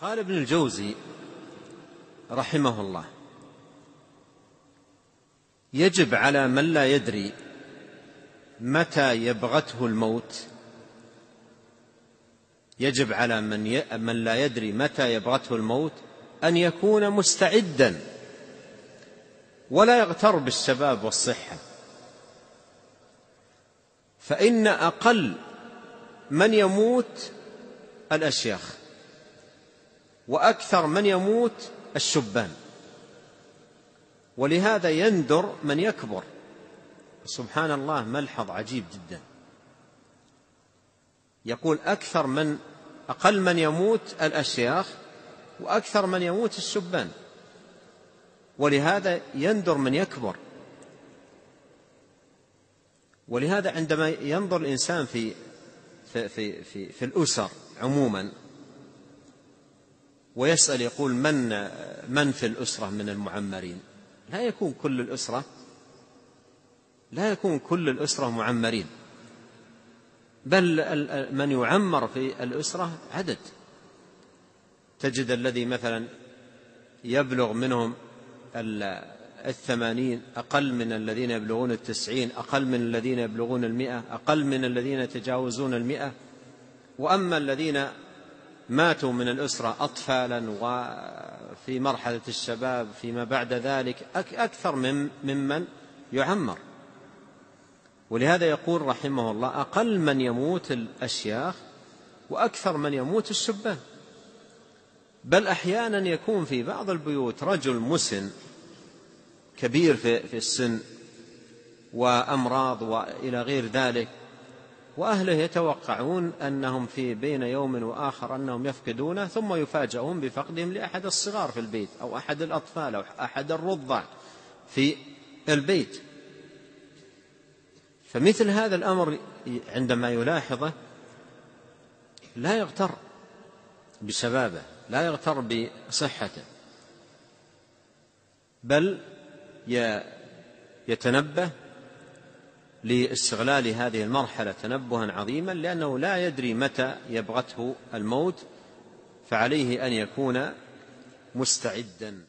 قال ابن الجوزي رحمه الله يجب على من لا يدري متى يبغته الموت يجب على من ي... من لا يدري متى يبغته الموت ان يكون مستعدا ولا يغتر بالشباب والصحه فان اقل من يموت الاشياخ وأكثر من يموت الشبان ولهذا يندر من يكبر سبحان الله ملحظ عجيب جدا يقول أكثر من أقل من يموت الأشياخ وأكثر من يموت الشبان ولهذا يندر من يكبر ولهذا عندما ينظر الإنسان في في في في, في الأسر عموما ويسأل يقول من من في الأسرة من المعمرين لا يكون كل الأسرة لا يكون كل الأسرة معمرين بل من يعمر في الأسرة عدد تجد الذي مثلا يبلغ منهم الثمانين أقل من الذين يبلغون التسعين أقل من الذين يبلغون المئة أقل من الذين يتجاوزون المئة وأما الذين ماتوا من الأسرة أطفالا وفي مرحلة الشباب فيما بعد ذلك أكثر من ممن يعمر ولهذا يقول رحمه الله أقل من يموت الأشياخ وأكثر من يموت الشبان بل أحيانا يكون في بعض البيوت رجل مسن كبير في السن وأمراض وإلى غير ذلك وأهله يتوقعون أنهم في بين يوم وآخر أنهم يفقدونه ثم يفاجؤون بفقدهم لأحد الصغار في البيت أو أحد الأطفال أو أحد الرضع في البيت فمثل هذا الأمر عندما يلاحظه لا يغتر بشبابه لا يغتر بصحته بل يتنبه لاستغلال هذه المرحلة تنبها عظيما لأنه لا يدري متى يبغته الموت فعليه أن يكون مستعدا